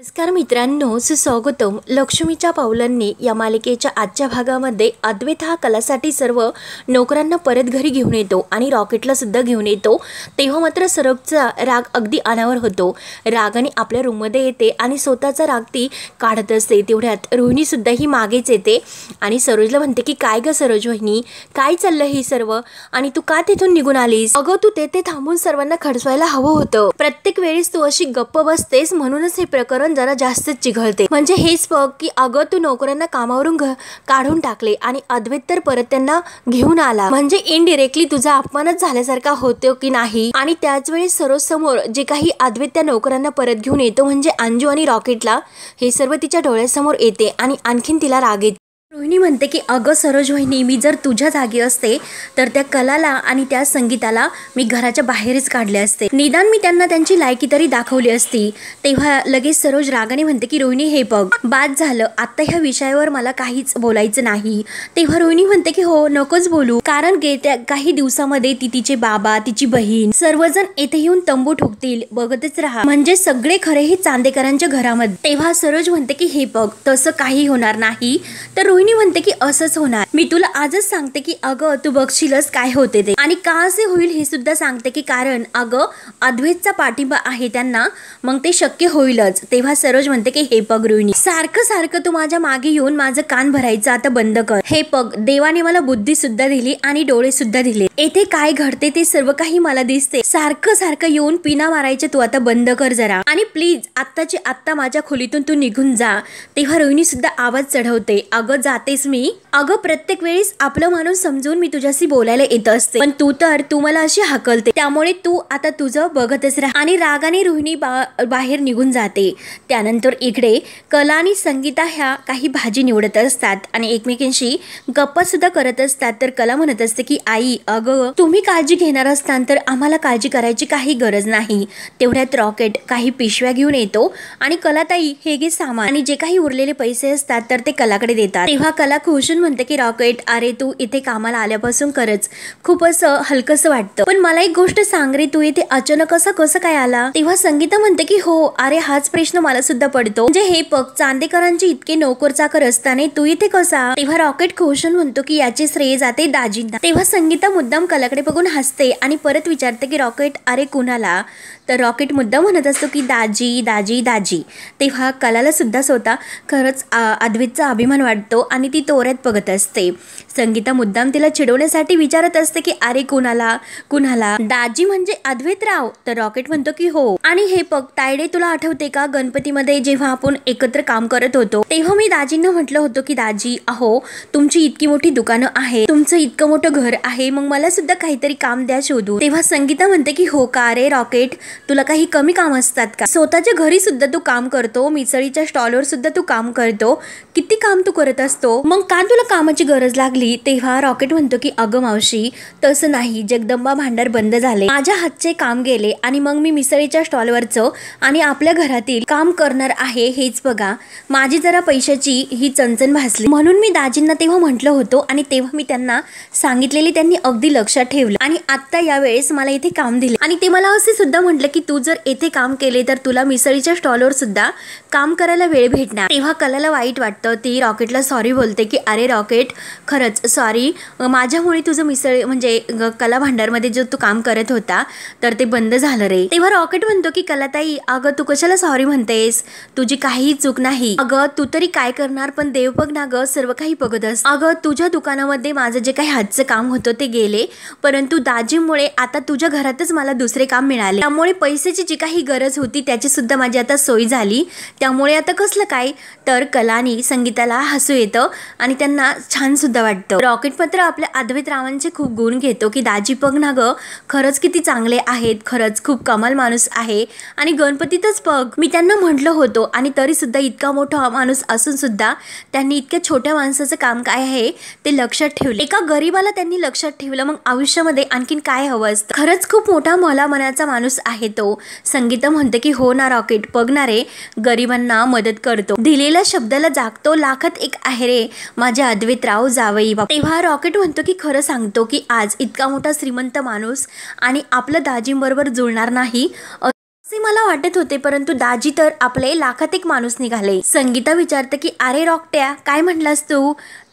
नमस्कार मित्रांनो सुस्वागतम लक्ष्मीच्या पावलांनी या मालिकेच्या आजच्या भागामध्ये अद्वैत हा कलासाठी सर्व नोकरांना परत घरी घेऊन येतो आणि रॉकेटला सुद्धा घेऊन येतो तेव्हा मात्र सरबचा राग अगदी अनावर होतो रागाने आपल्या रूममध्ये येते आणि स्वतःचा राग ती काढत असते तेवढ्यात रोहिणीसुद्धा ही मागेच येते आणि सरोजला म्हणते की काय गं सरोज वहिनी काय चाललं ही सर्व आणि तू का तिथून निघून आलीस अगं तू तेथे थांबून सर्वांना खडसवायला हवं होतं प्रत्येक वेळेस तू अशी गप्प बसतेस म्हणूनच हे प्रकरण कारण जरा जास्तच चिघळते म्हणजे हेच बघ की अगं तू नोकरांना कामावरून काढून टाकले आणि अद्वैत तर परत त्यांना घेऊन आला म्हणजे इनडिरेक्टली तुझा अपमानच झाल्यासारखा होतो की नाही आणि त्याच वेळी समोर जे काही अद्वैत त्या नोकऱ्यांना परत घेऊन येतो म्हणजे अंजू आणि रॉकेटला हे सर्व तिच्या डोळ्यासमोर येते आणि आणखीन तिला राग रोहिणी म्हणते की अगं सरोज वहिनी मी जर तुझ्या जागी असते तर त्या कलाला आणि त्या संगीताला मी घराच्या बाहेरच काढले असते निदान मी त्यांना त्यांची लायकी तरी दाखवली असती तेव्हा लगेच सरोज रागाने म्हणते की रोहिणी हे बघ बाद झालं आता ह्या विषयावर मला काहीच बोलायचं नाही तेव्हा रोहिणी म्हणते की हो नकोच बोलू कारण गेल्या काही दिवसामध्ये ती तिचे बाबा तिची बहीण सर्वजण येथे येऊन तंबू ठोकतील बघतच राहा म्हणजे सगळे खरेही चांदेकरांच्या घरामध्ये तेव्हा सरोज म्हणते की हे बघ तसं काही होणार नाही तर रोहिणी म्हणते की असंच होणार मी तुला आजच सांगते की अगं तू बघशीलच काय होते ते आणि का असे होईल हे सुद्धा सांगते की कारण अगं अद्वैतचा पाठिंबा आहे त्यांना मग ते शक्य होईलच तेव्हा सरोज म्हणते की हे पग रोहिणी सारखं सारखं तू माझ्या मागे येऊन माझं कान भरायचं आता बंद कर हे पग देवाने मला बुद्धी सुद्धा दिली आणि डोळे सुद्धा दिले येथे काय घडते ते सर्व काही मला दिसते सारखं सारखं येऊन पिना मारायचे तू आता बंद कर जरा आणि प्लीज आत्ताची आत्ता माझ्या खोलीतून तू निघून जा तेव्हा रोहिणी सुद्धा आवाज चढवते अगं जातेस मी अगं प्रत्येक वेळेस आपलं माणूस समजून मी तुझ्याशी बोलायला येत असते पण तू तर तू मला अशी हकलते त्यामुळे तू आता तुझं बघतच राह आणि रागाने रोहिणी बा बाहेर निघून जाते त्यानंतर इकडे कला आणि संगीता ह्या काही भाजी निवडत असतात आणि गप्पा सुद्धा करत असतात तर कला म्हणत असते की आई अगं तुम्ही काळजी घेणार असताना तर आम्हाला काळजी करायची काही गरज नाही तेवढ्यात रॉकेट काही पिशव्या घेऊन येतो आणि कलाताई हे घे सामान आणि जे काही उरलेले पैसे असतात तर ते कलाकडे देतात तेव्हा कला खुशून म्हणते की रॉकेट अरे तू इथे कामाला आल्यापासून खरंच खूप असं हलकसं वाटतं पण मला एक गोष्ट सांग रे तू इथे अचानक असं कसं काय आला तेव्हा संगीता म्हणते की हो अरे हाच प्रश्न मला सुद्धा पडतो म्हणजे हे पग चांदेकरांचे इतके नोकर चाकर असताना तू इथे कसा तेव्हा रॉकेट खुशून म्हणतो की याचे श्रेय जाते दाजींना तेव्हा संगीता मुद्दाम कलाकडे बघून हसते आणि परत विचारते की रॉकेट अरे कुणाला तर रॉकेट मुद्दा म्हणत असतो की दाजी दाजी दाजी तेव्हा कलाला सुद्धा स्वतः खरंच अद्वितचा अभिमान वाटतो आणि ती तोऱ्यात बघत असते संगीता मुद्दाम तिला चिडवण्यासाठी विचारत असते की अरे कुणाला कुणाला दाजी म्हणजे अद्वैत राव तर रॉकेट म्हणतो की हो आणि हे बघ तायडे तुला आठवते का गणपतीमध्ये जेव्हा आपण एकत्र काम करत होतो तेव्हा मी दाजींना म्हटलं होतं की दाजी अहो तुमची इतकी मोठी दुकानं आहे तुमचं इतकं मोठं घर आहे मग मला सुद्धा काहीतरी काम द्या शोधू तेव्हा संगीता म्हणते की हो का अरे रॉकेट तुला काही कमी काम असतात का स्वतःच्या घरी सुद्धा तू काम करतो मिसळीच्या स्टॉलवर सुद्धा तू काम करतो किती काम तू करत असतो मग का तुला कामाची गरज लागली तेव्हा रॉकेट म्हणतो की अगं मावशी तसं नाही जगदंबा भांडार बंद झाले माझ्या हातचे काम गेले आणि मग मी मिसळीच्या स्टॉलवरचं आणि आपल्या घरातील काम करणार आहे हेच बघा माझी जरा पैशाची ही चणचण भासली म्हणून मी दाजींना तेव्हा म्हटलं होतो आणि तेव्हा मी त्यांना सांगितलेली त्यांनी अगदी लक्षात ठेवलं आणि आता यावेळेस मला इथे काम दिले आणि ते मला असे सुद्धा म्हटलं की तू जर येथे काम केले तर तुला मिसळीच्या स्टॉलवर सुद्धा काम करायला वेळ भेटणार तेव्हा कलाला वाईट वाटतं ती रॉकेटला सॉरी बोलते की अरे रॉकेट खरंच सॉरी माझ्यामुळे तुझं मिसळी म्हणजे कला भांडारमध्ये जो तू काम करत होता तर ते बंद झालं रे तेव्हा रॉकेट म्हणतो की कलाताई अगं तू कशाला सॉरी म्हणतेस तुझी काहीही चूक नाही अगं तू तरी काय करणार पण देव बघ ना ग सर्व काही बघत अस अगं तुझ्या दुकानामध्ये माझं जे काही हातचं काम होतं ते गेले परंतु दाजीमुळे आता तुझ्या घरातच मला दुसरे काम मिळाले त्यामुळे पैशाची जी काही गरज होती त्याचीसुद्धा माझी आता सोय झाली त्यामुळे आता कसलं काय तर कलानी संगीताला हसू येतं आणि त्यांना छानसुद्धा वाटतं रॉकेट मात्र आपल्या अद्वैत रावांचे खूप गुण घेतो की दाजी पग ना गं खरंच किती चांगले आहेत खरंच खूप कमाल माणूस आहे आणि गणपतीतच पग मी त्यांना म्हटलं होतो आणि तरीसुद्धा इतका मोठा माणूस असूनसुद्धा त्यांनी इतक्या छोट्या माणसाचं काम काय आहे ते लक्षात ठेवले एका गरीबाला त्यांनी लक्षात ठेवलं मग आयुष्यामध्ये आणखीन काय हवं असतं खरंच खूप मोठा मला मनाचा माणूस आहे आहे तो संगीत म्हणतो की हो ना रॉकेट पगणारे गरिबांना मदत करतो दिलेल्या शब्दाला जागतो लाखत एक आहे रे माझे राव जावई तेव्हा रॉकेट म्हणतो की खरं सांगतो की आज इतका मोठा श्रीमंत माणूस आणि आपलं दाजींबरोबर जुळणार नाही असे मला वाटत होते परंतु दाजी तर आपले लाखात एक माणूस निघाले संगीता विचारते की अरे रॉकट्या काय म्हणलास तू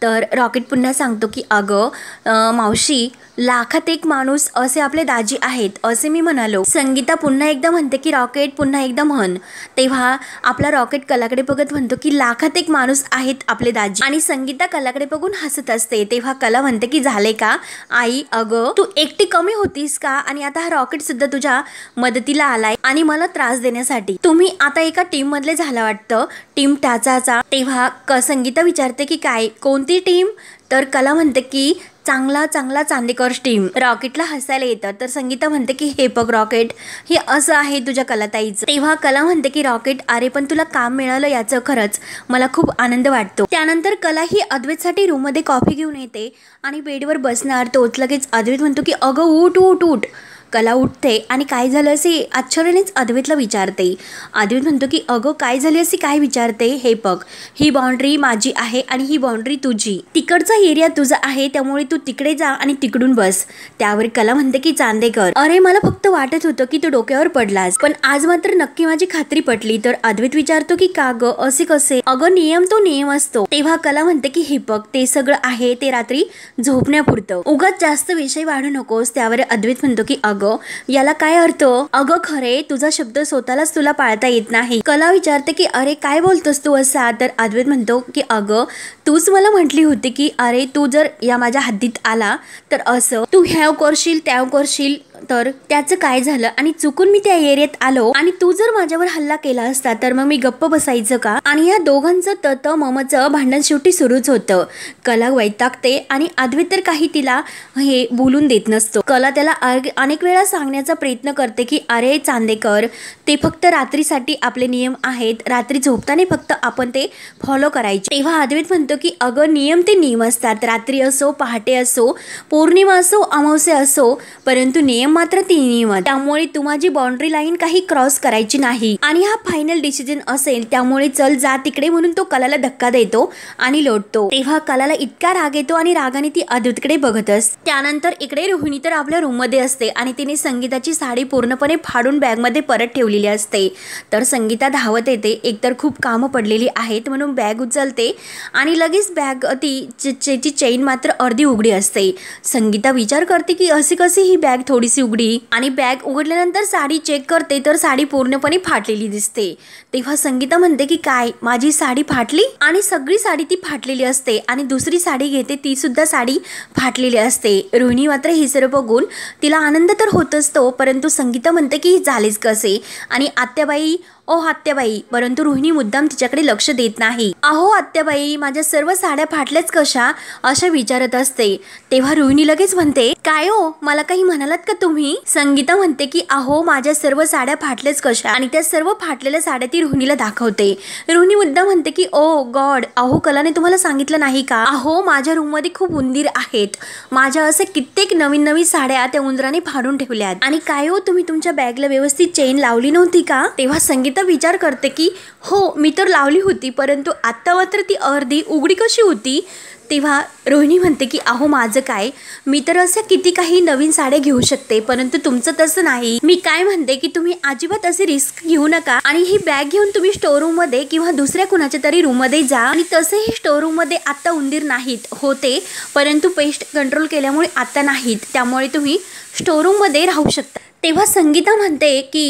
तर रॉकेट पुन्हा सांगतो की अगं मावशी लाखात एक माणूस असे आपले दाजी आहेत असे मी म्हणालो संगीता पुन्हा एकदा म्हणते की रॉकेट पुन्हा एकदा म्हण तेव्हा आपला रॉकेट कलाकडे बघत म्हणतो की लाखात एक माणूस आहेत आपले दाजी आणि संगीता कलाकडे बघून हसत असते तेव्हा कला म्हणते की झाले का आई अगं तू एकटी कमी होतीस का आणि आता हा रॉकेट सुद्धा तुझ्या मदतीला आलाय आणि मला त्रास देण्यासाठी तुम्ही आता एका टीम मधले झाला वाटतं टीम टाचाचा तेव्हा संगीता विचारते की काय कोणती टीम तर कला म्हणते की चांगला चांगला चांदेकॉर्स टीम रॉकेटला हसायला येतं तर संगीता म्हणते की हे बघ रॉकेट हे असं आहे तुझ्या कलाताईचं तेव्हा कला म्हणते की रॉकेट अरे पण तुला काम मिळालं याचं खरंच मला खूप आनंद वाटतो त्यानंतर कला ही अद्वैतसाठी रूममध्ये कॉफी घेऊन येते आणि बेडवर बसणार तोच लगेच अद्वैत म्हणतो की अगं उठ उठ उठ कला उठते आणि काय झालं असे आश्चर्यानेच अद्वैतला विचारते अद्वित म्हणतो की अगं काय झाले असे काय विचारते हे बघ ही बाउंड्री माझी आहे आणि ही बाउंड्री तुझी तिकडचा एरिया तुझा आहे त्यामुळे तू तिकडे जा आणि तिकडून बस त्यावर कला म्हणते की चांदेकर अरे मला फक्त वाटत होतं की तू डोक्यावर पडलास पण आज मात्र नक्की माझी खात्री पटली तर अद्वैत विचारतो की का ग असे कसे अगं नियम तो नियम असतो तेव्हा कला म्हणते की हे बघ ते सगळं आहे ते रात्री झोपण्यापुरतं उगाच जास्त विषय वाढू नकोस त्यावर अद्वैत म्हणतो की अगं याला काय अर्थ अगं खरे तुझा शब्द स्वतःलाच तुला पाळता येत नाही कला विचारते की अरे काय बोलतोस तू असा तर अद्वैत म्हणतो की अगं तूच मला म्हटली होती की अरे तू जर या माझ्या हद्दीत आला तर असं तू ह्याव करशील त्या करशील तर त्याचं काय झालं आणि चुकून मी त्या एरियात आलो आणि तू जर माझ्यावर हल्ला केला असता तर मग मी गप्प बसायचं का आणि या दोघांचं तत ममचं भांडण शेवटी सुरूच होतं कला वैतागते आणि आधवी तर काही तिला हे बोलून देत नसतो कला त्याला अनेक वेळा सांगण्याचा प्रयत्न करते की अरे चांदेकर ते फक्त रात्रीसाठी आपले नियम आहेत रात्री झोपताना फक्त आपण ते फॉलो करायचे तेव्हा आदवेत म्हणतो की अगं नियम ते नियम असतात रात्री असो पहाटे असो पौर्णिमा असो अमावस्या असो परंतु नियम मात्र तिन्ही मत त्यामुळे तुम्हाला बाउंड्री लाईन काही क्रॉस करायची नाही आणि हा फायनल डिसिजन असेल त्यामुळे चल जा तिकडे म्हणून तो कलाला धक्का देतो आणि लोटतो तेव्हा कलाला इतका राग येतो आणि रागाने ती अद्भुतकडे बघत असते त्यानंतर इकडे रोहिणी तर आपल्या रूममध्ये असते आणि तिने संगीताची साडी पूर्णपणे फाडून बॅगमध्ये परत ठेवलेली असते तर संगीता धावत येते एकतर खूप काम पडलेली आहेत म्हणून बॅग उचलते आणि लगेच बॅग ती चेन मात्र अर्धी उघडी असते संगीता विचार करते की असे कसे ही बॅग थोडी पिशवी उघडी आणि बॅग उघडल्यानंतर साडी चेक करते तर साडी पूर्णपणे फाटलेली दिसते तेव्हा संगीता म्हणते की काय माझी साडी फाटली आणि सगळी साडी ती फाटलेली असते आणि दुसरी साडी घेते ती सुद्धा साडी फाटलेली असते रोहिणी मात्र हे सर्व बघून तिला आनंद तर होत असतो परंतु संगीता म्हणते की झालेच कसे आणि आत्याबाई ओ आत्याबाई परंतु रोहिणी मुद्दाम तिच्याकडे लक्ष देत नाही अहो आत्याबाई माझ्या सर्व साड्या फाटल्याच कशा अशा विचारत असते तेव्हा रोहिणी लगेच म्हणते काय हो मला काही म्हणालात का तुम्ही संगीता म्हणते की अहो माझ्या सर्व साड्या फाटल्याच कशा आणि त्या सर्व फाटलेल्या साड्या ती रोहिणीला दाखवते रोहिणी मुद्दा म्हणते की ओ गॉड अहो कलाने तुम्हाला सांगितलं नाही का अहो माझ्या रूम मध्ये खूप उंदीर आहेत माझ्या असे कित्येक नवीन नवीन साड्या त्या उंदराने फाडून ठेवल्यात आणि काय हो तुम्ही तुमच्या बॅगला व्यवस्थित चेन लावली नव्हती का तेव्हा संगीत तर विचार करते की हो मी तर लावली होती परंतु आत्ता मात्र ती अर्धी उघडी कशी होती तेव्हा रोहिणी म्हणते की अहो माझं काय मी तर असे किती काही नवीन साड्या घेऊ शकते परंतु तुमचं तसं नाही मी काय म्हणते की तुम्ही अजिबात असे रिस्क घेऊ नका आणि ही बॅग घेऊन तुम्ही स्टोर रूम मध्ये किंवा दुसऱ्या कुणाच्या तरी रूम मध्ये जा आणि तसेही स्टोर रूम मध्ये आता उंदीर नाहीत होते परंतु पेस्ट कंट्रोल केल्यामुळे आता नाहीत त्यामुळे तुम्ही स्टोर रूम मध्ये राहू शकता तेव्हा संगीता म्हणते की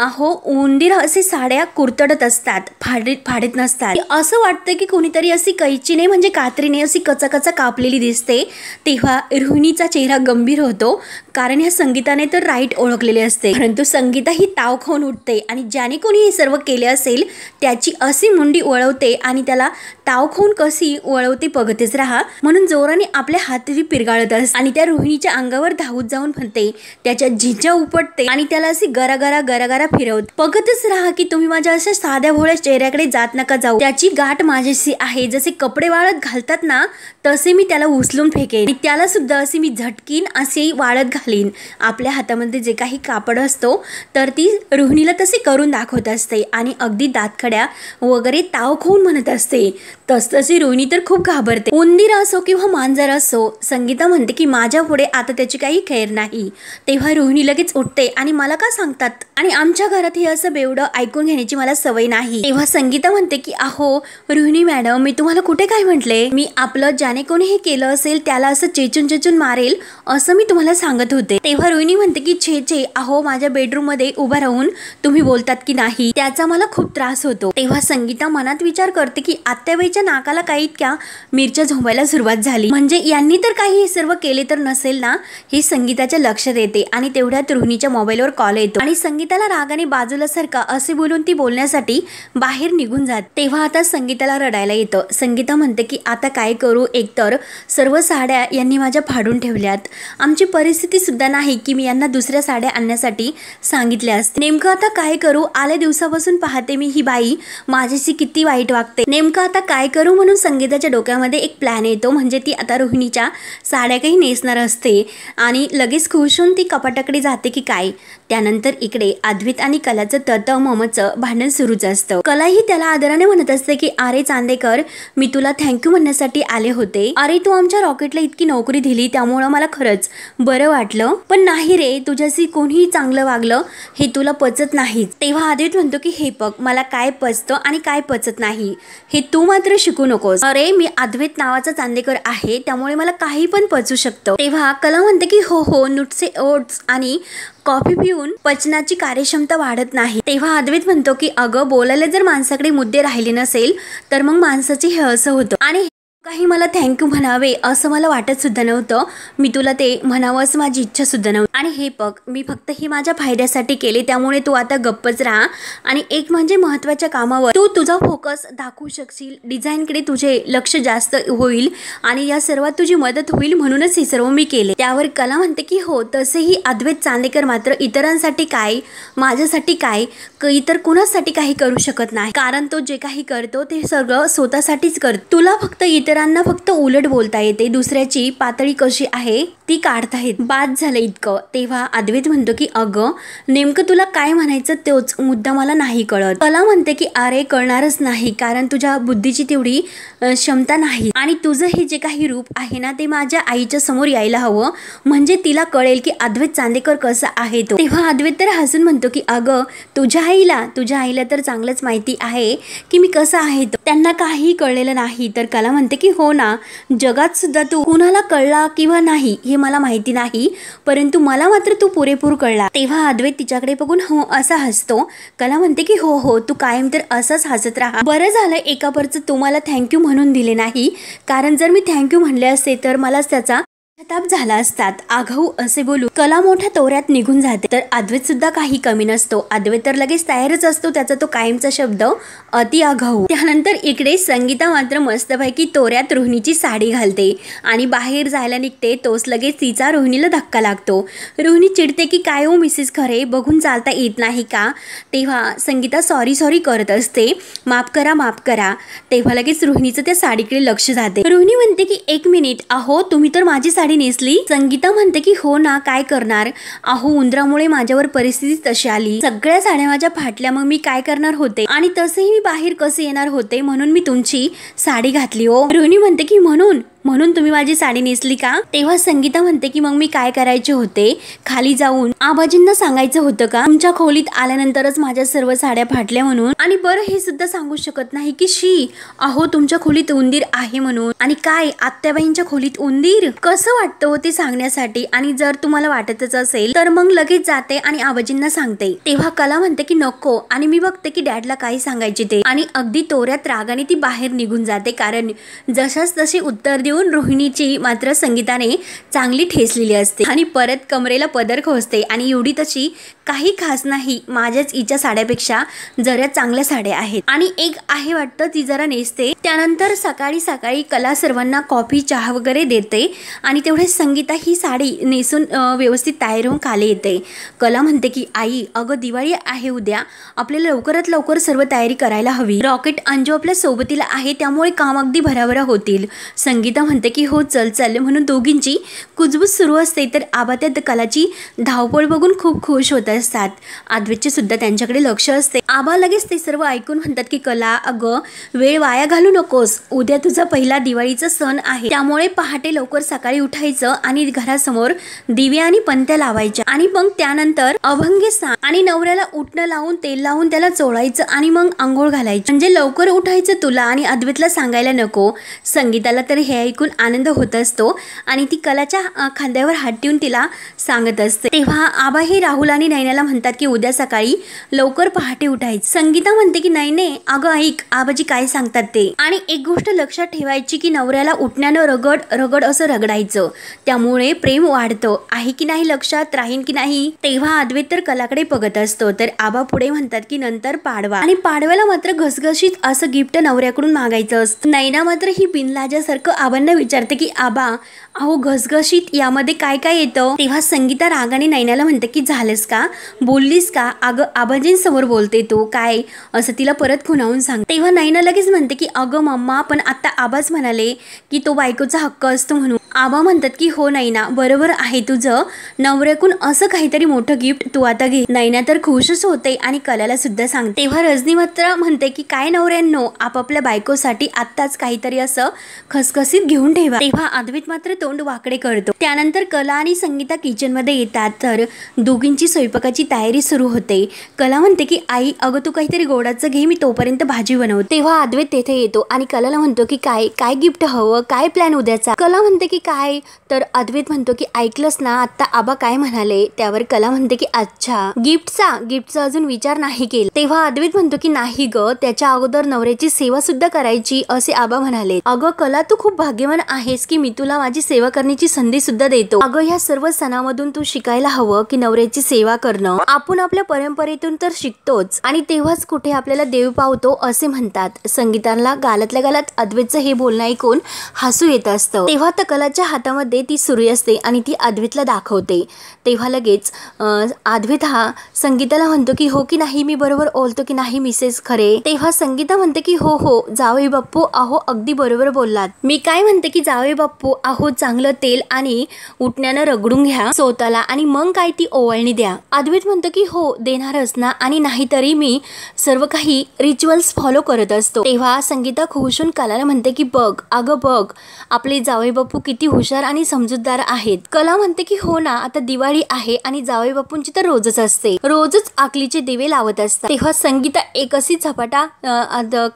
अहो उंदीर असे साड्या कुरतडत असतात फाडीत फाडीत नसतात असं वाटतं की कोणीतरी अशी नाही म्हणजे कात्रीने अशी कचाकचा कापलेली दिसते तेव्हा रोहिणीचा चेहरा गंभीर होतो कारण ह्या संगीताने तर राईट ओळखलेले असते परंतु संगीता ही ताव खाऊन उठते आणि ज्याने कोणी हे सर्व केले असेल त्याची अशी मुंडी वळवते आणि त्याला ताव खाऊन कशी वळवते बघतेच राहा म्हणून जोराने आपल्या हातवी पिरगाळत असते आणि त्या रोहिणीच्या अंगावर धावत जाऊन म्हणते त्याच्या जिजा उपटते आणि त्याला अशी गरागरा गरागरा फिरवत बघतच राहा की तुम्ही माझ्या अशा साध्या भोळ्या चेहऱ्याकडे जात नका जाऊ त्याची गाठ माझ्याशी आहे जसे कपडे वाळत घालतात ना तसे मी त्याला उचलून फेकेन आणि त्याला सुद्धा असे मी झटकीन असे वाळत घालीन आपल्या हातामध्ये जे काही कापड असतो तर ती रोहिणीला तसे करून दाखवत असते आणि अगदी दातखड्या वगैरे ताव खाऊन म्हणत असते तसतशी रोहिणी तर खूप घाबरते उंदीर असो किंवा मांजर असो संगीता म्हणते की माझ्या पुढे आता त्याची काही खैर नाही तेव्हा रोहिणी लगेच उठते आणि मला का सांगतात आणि आमच्या घरात हे असं बेवडं ऐकून घेण्याची मला सवय नाही तेव्हा संगीता म्हणते की अहो रोहिणी मॅडम मी तुम्हाला कुठे काय म्हटले मी आपलं ज्याने कोणी हे केलं असेल त्याला असं चेचून चेचून मारेल असं मी तुम्हाला सांगत होते तेव्हा रोहिणी म्हणते की छे छे अहो माझ्या बेडरूम मध्ये उभा राहून तुम्ही बोलतात की नाही त्याचा मला खूप त्रास होतो तेव्हा संगीता मनात विचार करते की आत्याबाईच्या नाकाला काही इतक्या मिरच्या झोंबायला सुरुवात झाली म्हणजे यांनी तर काही हे सर्व केले तर नसेल ना हे संगीताच्या लक्षात येते आणि तेवढ्यात रोहिणीच्या मोबाईलवर कॉल येतो आणि संगीताला रागाने बाजूला सारखा असे बोलून ती बोलण्यासाठी बाहेर निघून जात तेव्हा आता संगीताला रडायला येतं संगीता म्हणते की आता काय करू एकतर सर्व साड्या यांनी माझ्या फाडून ठेवल्यात आमची परिस्थितीसुद्धा नाही की मी यांना दुसऱ्या साड्या आणण्यासाठी सांगितल्या असते नेमकं आता काय करू आल्या दिवसापासून पाहते मी ही बाई माझ्याशी किती वाईट वागते नेमकं आता काय करू म्हणून संगीताच्या डोक्यामध्ये एक प्लॅन येतो म्हणजे ती आता रोहिणीच्या साड्या काही नेसणार असते आणि लगेच खुश होऊन ती कपाटकडे जाते की काय त्यानंतर इकडे अद्वित आणि कलाचं तत ममचं भांडण सुरूच असतं कलाही त्याला आदराने म्हणत असते की आरे चांदेकर मी तुला थँक्यू म्हणण्यासाठी आले होते होते अरे तू आमच्या रॉकेटला इतकी नोकरी दिली त्यामुळं मला खरंच बरं वाटलं पण नाही रे तुझ्याशी कोणीही चांगलं वागलं हे तुला पचत नाही तेव्हा आदित्य म्हणतो की हे बघ मला काय पचतं आणि काय पचत नाही हे तू मात्र शिकू नकोस अरे मी अद्वैत नावाचा चांदेकर आहे त्यामुळे मला काही पण पचू शकतं तेव्हा कला म्हणते की हो हो नुटसे ओट्स आणि कॉफी पिऊन पचनाची कार्यक्षमता वाढत नाही तेव्हा अद्वैत म्हणतो की अगं बोलायला जर माणसाकडे मुद्दे राहिले नसेल तर मग माणसाचे हे असं होतं आणि काही मला थँक्यू म्हणावे असं मला वाटत सुद्धा नव्हतं मी तुला ते म्हणावं असं माझी इच्छा सुद्धा नव्हती आणि हे बघ मी फक्त हे माझ्या फायद्यासाठी केले त्यामुळे तू आता गप्पच राहा आणि एक म्हणजे महत्त्वाच्या कामावर तू तुझा फोकस दाखवू शकशील डिझाईनकडे तुझे लक्ष जास्त होईल आणि या सर्वात तुझी मदत होईल म्हणूनच हे सर्व मी केले त्यावर कला म्हणते की हो तसेही अद्वैत चांदेकर मात्र इतरांसाठी काय माझ्यासाठी काय इतर कुणासाठी काही करू शकत नाही कारण तो जे काही करतो ते सगळं स्वतःसाठीच करतो तुला फक्त इतर इतरांना फक्त उलट बोलता येते दुसऱ्याची पातळी कशी आहे ती काढता येत बाद झालं इतकं तेव्हा अद्वैत म्हणतो की अगं नेमकं तुला काय म्हणायचं तोच मुद्दा मला नाही कळत कला म्हणते की अरे कळणारच नाही कारण तुझ्या बुद्धीची तेवढी क्षमता नाही आणि तुझं हे जे काही रूप आहे ना ते माझ्या आईच्या समोर यायला हवं म्हणजे तिला कळेल की अद्वैत चांदेकर कसा आहे तो तेव्हा अद्वैत तर हसून म्हणतो की अग तुझ्या आईला तुझ्या आईला तर चांगलंच माहिती आहे की मी कसं आहे तो त्यांना काही कळलेलं नाही तर कला म्हणते की हो ना जगात सुद्धा तू कुणाला कळला किंवा नाही हे मला माहिती नाही परंतु मला मात्र तू पुरेपूर कळला तेव्हा अद्वैत तिच्याकडे बघून हो असा हसतो कला म्हणते की हो हो तू कायम तर असंच हसत राहा बरं झालं एका परचं तुम्हाला थँक्यू म्हणून दिले नाही कारण जर मी थँक्यू म्हणले असते तर मला त्याचा संताप झाला असतात आघाऊ असे बोलू कला मोठ्या तोऱ्यात निघून जाते तर अद्वैत सुद्धा काही कमी नसतो अद्वैत तर लगेच तयारच असतो त्याचा तो कायमचा शब्द अति आघाऊ त्यानंतर इकडे संगीता मात्र मस्तपैकी तोऱ्यात रोहिणीची साडी घालते आणि बाहेर जायला निघते तोच लगेच तिचा रोहिणीला धक्का लागतो रोहिणी चिडते की काय हो मिसेस खरे बघून चालता येत नाही का तेव्हा संगीता सॉरी सॉरी करत असते माफ करा माफ करा तेव्हा लगेच रोहिणीचं त्या साडीकडे लक्ष जाते रोहिणी म्हणते की एक मिनिट अहो तुम्ही तर माझी साडी नेसली संगीता म्हणते की हो ना काय करणार अहो उंदरामुळे माझ्यावर परिस्थिती तशी आली सगळ्या साड्या माझ्या फाटल्या मग मी काय करणार होते आणि तसेही मी बाहेर कसे येणार होते म्हणून मी तुमची साडी घातली हो रोहिणी म्हणते की म्हणून म्हणून तुम्ही माझी साडी नेसली का तेव्हा संगीता म्हणते की मग मी काय करायचे होते खाली जाऊन आबाजींना सांगायचं होतं का तुमच्या खोलीत आल्यानंतरच माझ्या सर्व साड्या फाटल्या म्हणून आणि बरं हे सुद्धा सांगू शकत नाही की शी अहो तुमच्या खोलीत उंदीर आहे म्हणून आणि काय आत्याबाईंच्या खोलीत उंदीर कसं वाटतं हो ते सांगण्यासाठी आणि जर तुम्हाला वाटतच असेल तर मग लगेच जाते आणि आबाजींना सांगते तेव्हा कला म्हणते की नको आणि मी बघते की डॅडला काही सांगायचे ते आणि अगदी तोऱ्यात रागाने ती बाहेर निघून जाते कारण जशाच तशी उत्तर देऊन रोहिणीची मात्र संगीताने चांगली ठेसलेली असते आणि परत कमरेला पदर खोसते आणि एवढी तशी काही खास नाही माझ्याच इच्या साड्यापेक्षा जरा चांगल्या साड्या आहेत आणि एक आहे वाटतं ती जरा नेसते त्यानंतर सकाळी सकाळी कला सर्वांना कॉफी चहा वगैरे देते आणि तेवढे संगीता ही साडी नेसून व्यवस्थित तयार होऊन खाली येते कला म्हणते की आई अगं दिवाळी आहे उद्या आपल्याला लवकरात लवकर सर्व तयारी करायला हवी रॉकेट अंजू आपल्या सोबतीला आहे त्यामुळे काम अगदी भराभरा होतील संगीता म्हणते की हो चल चल म्हणून दोघींची कुजबूज सुरू असते तर आबा त्या कलाची धावपळ बघून खूप खुश होत असतात आद्वितचे सुद्धा त्यांच्याकडे लक्ष असते आबा लगेच ते सर्व ऐकून म्हणतात की कला अगं वेळ वाया घालू नकोस उद्या तुझा पहिला दिवाळीचा सण आहे त्यामुळे पहाटे लवकर सकाळी उठायचं आणि घरासमोर दिवे आणि पंत्या लावायच्या आणि मग त्यानंतर अभंगे सा आणि नवऱ्याला उठणं लावून तेल लावून त्याला चोळायचं आणि मग आंघोळ घालायचं म्हणजे लवकर उठायचं तुला आणि अद्वेतला सांगायला नको संगीताला तर हे ऐकून आनंद होत असतो आणि ती कलाच्या खांद्यावर हात ठेवून तिला सांगत असते तेव्हा आबा हे राहुल आणि नैनाला म्हणतात की उद्या सकाळी लवकर पहाटे उठायचं संगीता म्हणते की नैने अगं ऐक आबाजी काय सांगतात ते आणि एक गोष्ट लक्षात ठेवायची की नवऱ्याला उठण्यानं रगड रगड असं रगडायचं त्यामुळे प्रेम वाढतं आहे की नाही लक्षात राहीन की नाही तेव्हा अद्वैत तर कलाकडे बघत असतो तर आबा पुढे म्हणतात की नंतर पाडवा आणि पाडव्याला मात्र घसघशीत असं गिफ्ट नवऱ्याकडून मागायचं असतं नैना मात्र ही बिनलाजासारखं आबा आबांना विचारते की आबा अहो घसघशीत यामध्ये काय काय येतं तेव्हा संगीता रागाने नैनाला म्हणते की झालंस का बोललीस का अगं आबाजींसमोर बोलते तो काय असं तिला परत खुणावून सांग तेव्हा नैना लगेच म्हणते की अगं मम्मा पण आता आबाच म्हणाले की तो बायकोचा हक्क असतो म्हणून आबा म्हणतात की हो नैना बरोबर आहे तुझं नवऱ्याकून असं काहीतरी मोठं गिफ्ट तू आता घे नैना तर खुशच होते आणि कलाला सुद्धा सांगते तेव्हा रजनी मात्र म्हणते की काय नवऱ्यांनो आपापल्या बायकोसाठी आत्ताच काहीतरी असं खसखसीत घेऊन ठेवा तेव्हा अद्वित मात्र तोंड वाकडे करतो त्यानंतर कला आणि संगीता किचन मध्ये येतात तर दोघींची स्वयंपाकाची तयारी सुरू होते कला म्हणते की आई अगं तू काहीतरी गोडाचं घे मी तोपर्यंत भाजी बनवते तेव्हा अद्वैत तेथे येतो आणि कलाला म्हणतो की काय काय गिफ्ट हवं काय प्लॅन उद्याचा कला म्हणते की काय तर अद्वैत म्हणतो की ऐकलंच ना आता आबा काय म्हणाले त्यावर कला म्हणते की अच्छा गिफ्टचा गिफ्टचा अजून विचार नाही केला तेव्हा अद्वैत म्हणतो की नाही ग त्याच्या अगोदर नवऱ्याची सेवा सुद्धा करायची असे आबा म्हणाले अगं कला तू खूप भाग्यवान आहेस की मी तुला माझी सेवा करण्याची संधी सुद्धा देतो अगं या सर्व सणामधून तू शिकायला हवं की नवऱ्याची सेवा करणं आपण आपल्या परंपरेतून तर शिकतोच आणि तेव्हाच कुठे आपल्याला देव पावतो असे म्हणतात संगीतांना गालातल्या गालात अद्वेतचं हे बोलणं ऐकून हसू येत असतं तेव्हा कलाच्या हातामध्ये ती सुरू असते आणि ती अद्वेतला दाखवते तेव्हा लगेच अद्वेत हा संगीताला म्हणतो की हो की नाही मी बरोबर बोलतो की नाही मिसेस खरे तेव्हा संगीता म्हणते की हो हो जावे बाप्पू अहो अगदी बरोबर बोललात मी काय म्हणते की जावे बाप्पू अहो चांगलं तेल आणि उठण्यानं रगडून घ्या स्वतःला आणि मग काय ती ओवाळणी द्या अद्वैत म्हणतो की हो देणारच ना आणि नाहीतरी मी सर्व काही रिच्युअल्स फॉलो करत असतो तेव्हा संगीता खुशून कलाला म्हणते की बघ अगं बघ आपले जावई बापू किती हुशार आणि समजूतदार आहेत कला म्हणते की हो ना आता दिवाळी आहे आणि जावई बापूंची तर रोजच असते रोजच आकलीचे दिवे लावत असतात तेव्हा संगीता एकशी झपाटा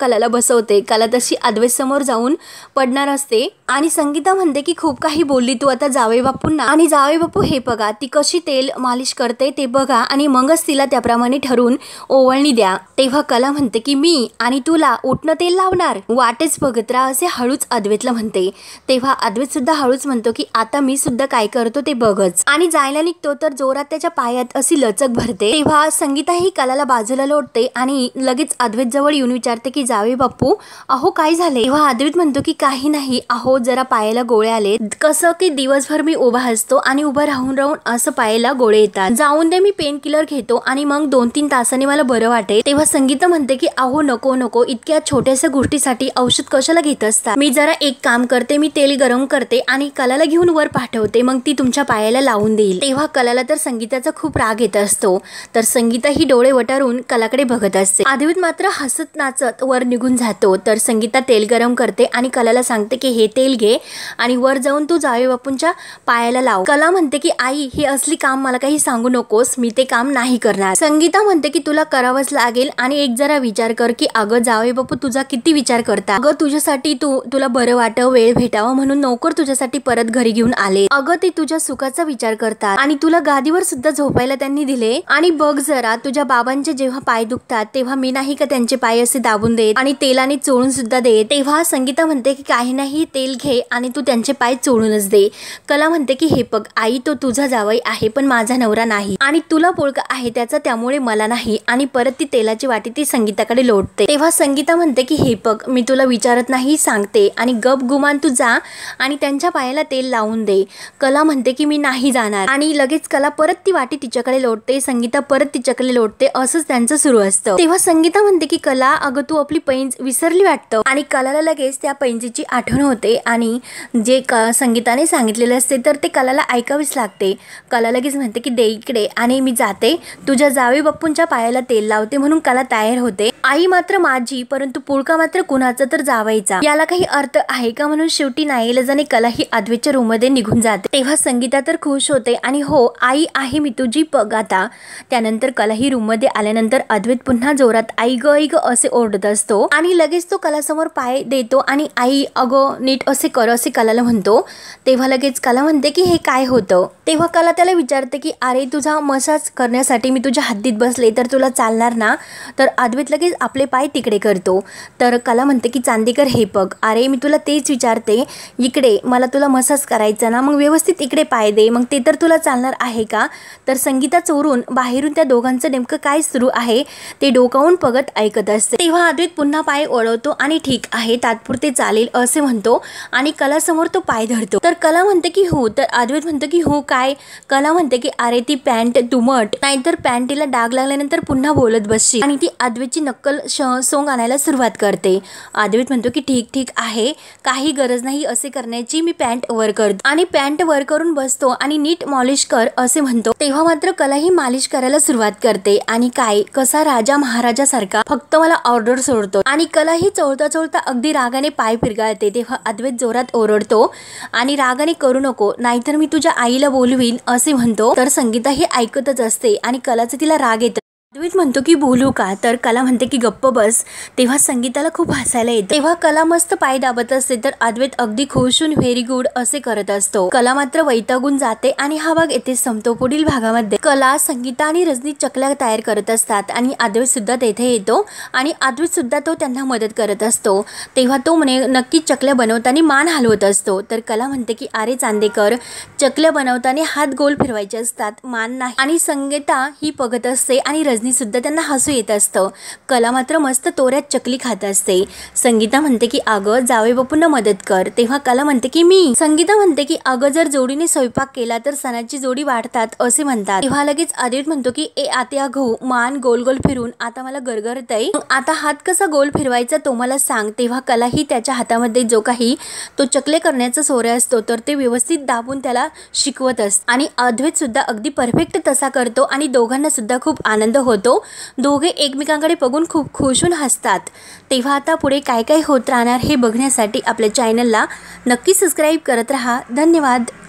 कलाला बसवते कला तशी अद्वैत समोर जाऊन पडणार असते आणि संगीता म्हणते की खूप खूप काही बोलली तू आता जावे बापूंना आणि जावे बापू हे बघा ती कशी तेल मालिश करते ते बघा आणि मगच तिला त्याप्रमाणे ठरून ओवळणी द्या तेव्हा कला म्हणते की मी आणि तुला उठण तेल लावणार वाटेच बघत राहा असे हळूच अद्वेतला म्हणते तेव्हा अद्वेत सुद्धा हळूच म्हणतो की आता मी सुद्धा काय करतो ते बघच आणि जायला निघतो तर जोरात त्याच्या पायात अशी लचक भरते तेव्हा संगीता ही कलाला बाजूला लोटते आणि लगेच अद्वेत जवळ येऊन विचारते की जावे बापू अहो काय झाले तेव्हा अद्वेत म्हणतो की काही नाही अहो जरा पायाला गोळे आले कसं की दिवसभर मी उभा असतो आणि उभं राहून राहून असं पायाला गोळे येतात जाऊन दे मी पेन किलर घेतो आणि मग दोन तीन तासाने मला बरं वाटेल तेव्हा संगीता म्हणते की अहो नको नको इतक्या छोट्याशा गोष्टीसाठी औषध कशाला घेत असतात मी जरा एक काम करते मी तेल गरम करते आणि कलाला घेऊन वर पाठवते मग ती तुमच्या पायाला लावून देईल तेव्हा कलाला तर संगीताचा खूप राग येत असतो तर संगीता ही डोळे वटारून कलाकडे बघत असते आधीवीत मात्र हसत नाचत वर निघून जातो तर संगीता तेल गरम करते आणि कलाला सांगते की हे तेल घे आणि वर जाऊन जाऊन तू जावे बापूंच्या पायाला लाव कला म्हणते की आई हे असली काम मला काही सांगू नकोस मी ते काम नाही करणार संगीता म्हणते की तुला करावंच लागेल आणि एक जरा विचार कर की अगं जावे बापू तुझा किती विचार करता अगं तुझ्यासाठी तू तु, तुला बरं वाटव वेळ भेटावा म्हणून नोकर तुझ्यासाठी परत घरी घेऊन आले अगं ते तुझ्या सुखाचा विचार करतात आणि तुला गादीवर सुद्धा झोपायला त्यांनी दिले आणि बघ जरा तुझ्या बाबांचे जेव्हा पाय दुखतात तेव्हा मी नाही का त्यांचे पाय असे दाबून देत आणि तेलाने चोळून सुद्धा देत तेव्हा संगीता म्हणते की काही नाही तेल घे आणि तू त्यांचे पाय चोळूनच दे कला म्हणते की हे पग आई तो तुझा जावाई आहे पण माझा नवरा नाही आणि तुला पोळका आहे त्याचा त्यामुळे मला नाही आणि परत ती तेलाची वाटी ती संगीताकडे लोटते तेव्हा संगीता म्हणते की हे पग मी तुला विचारत नाही सांगते आणि गप गुमान तू जा आणि त्यांच्या पायाला तेल लावून दे कला म्हणते की मी नाही जाणार आणि लगेच कला परत ती वाटी तिच्याकडे लोटते संगीता परत तिच्याकडे लोटते असंच त्यांचं सुरू असतं तेव्हा संगीता म्हणते की कला अगं तू आपली पैंज विसरली वाटतं आणि कलाला लगेच त्या पैंजीची आठवण होते आणि जे संगीताने सांगितलेले असते तर ते कलाला ऐकावीच लागते कला लगेच म्हणते की दे इकडे आणि मी जाते तुझ्या जावे बाप्पूंच्या पायाला तेल लावते म्हणून कला तयार होते आई मात्र माझी परंतु पुळका मात्र कुणाचा तर जावायचा याला काही अर्थ आहे का म्हणून शेवटी नाईलाजाने कला ही रूम मध्ये निघून जाते तेव्हा संगीता तर खुश होते आणि हो आई आहे मी तुझी पग आता त्यानंतर कला ही रूम मध्ये आल्यानंतर अद्वैत पुन्हा जोरात आई ग आई ग असे ओरडत असतो आणि लगेच तो कलासमोर पाय देतो आणि आई अगं नीट असे कर असे कलाला म्हणतो तेव्हा लगेच कला म्हणते की हे काय होतं तेव्हा कला त्याला विचारते की अरे तुझा मसाज करण्यासाठी मी तुझ्या हद्दीत बसले तर तुला चालणार ना तर अद्वैत लगेच आपले पाय तिकडे करतो तर कला म्हणते की चांदेकर हे बघ अरे मी तुला तेच विचारते इकडे मला तुला मसाज करायचा ना मग व्यवस्थित इकडे पाय दे मग ते तर तुला चालणार आहे का तर संगीता चोरून बाहेरून त्या दोघांचं नेमकं काय सुरू आहे ते डोकावून बघत ऐकत असते तेव्हा अद्वैत पुन्हा पाय ओळवतो आणि ठीक आहे तात्पुरते चालेल असे म्हणतो आणि कलासमोर तो पाय धरतो तर कला म्हणते की हो तर अद्वैत म्हणतो की हो काय कला म्हणते की अरे ती पॅन्ट दुमट नाहीतर पॅन्टीला डाग लागल्यानंतर पुन्हा बोलत बसशी आणि ती अद्वैतची नक्की कल श सोंग आणायला सुरुवात करते आदवीत म्हणतो की ठीक ठीक आहे काही गरज नाही असे करण्याची मी पॅन्ट वर करतो आणि पॅन्ट वर करून बसतो आणि नीट मॉलिश कर असे म्हणतो तेव्हा मात्र कला ही मालिश करायला सुरुवात करते आणि काय कसा राजा महाराजासारखा फक्त मला ऑर्डर सोडतो आणि कला ही चोळता चोळता अगदी रागाने पाय फिरगाळते तेव्हा अद्वैत जोरात ओरडतो आणि रागाने करू नको नाहीतर मी तुझ्या आईला बोलवीन असे म्हणतो तर संगीता ही ऐकतच असते आणि कलाचं तिला राग येतो अद्वैत म्हणतो की बोलू का तर कला म्हणते की गप्प बस तेव्हा संगीताला खूप हसायला येतं तेव्हा कला मस्त पाय दाबत असते तर अद्वैत अगदी खुश होऊन व्हेरी गुड असे करत असतो कला मात्र वैतागून जाते आणि हा भाग येथे संपतो पुढील भागामध्ये कला संगीता आणि रजनी चकल्या तयार करत असतात आणि अद्वैत सुद्धा तेथे येतो आणि अद्वैत सुद्धा तो त्यांना मदत करत असतो तेव्हा तो म्हणे नक्की चकल्या बनवताना मान हलवत असतो तर कला म्हणते की आरे चांदेकर चकल्या बनवताना हात गोल फिरवायचे असतात मान नाही आणि संगीता ही बघत असते आणि रजनी सुद्धा त्यांना हसू येत असतं कला मात्र मस्त तोऱ्यात चकली खात असते संगीता म्हणते की अगं जावे बापूंना मदत कर तेव्हा कला म्हणते की मी संगीता म्हणते की अगं जर जोडीने स्वयंपाक केला तर सणाची जोडी वाढतात असे म्हणतात तेव्हा लगेच आदित म्हणतो की ए आत्या घाऊ मान गोल गोल फिरून आता मला गरगरत आहे आता हात कसा गोल फिरवायचा तो मला सांग तेव्हा कलाही त्याच्या हातामध्ये जो काही तो चकले करण्याचा सोरे असतो तर ते व्यवस्थित दाबून त्याला शिकवत असत आणि अद्वैत सुद्धा अगदी परफेक्ट तसा करतो आणि दोघांना सुद्धा खूप आनंद होतो होतो दोघे एकमेकांकडे बघून खूप होऊन हसतात तेव्हा आता पुढे काय काय होत राहणार हे बघण्यासाठी आपल्या चॅनलला नक्की सबस्क्राईब करत राहा धन्यवाद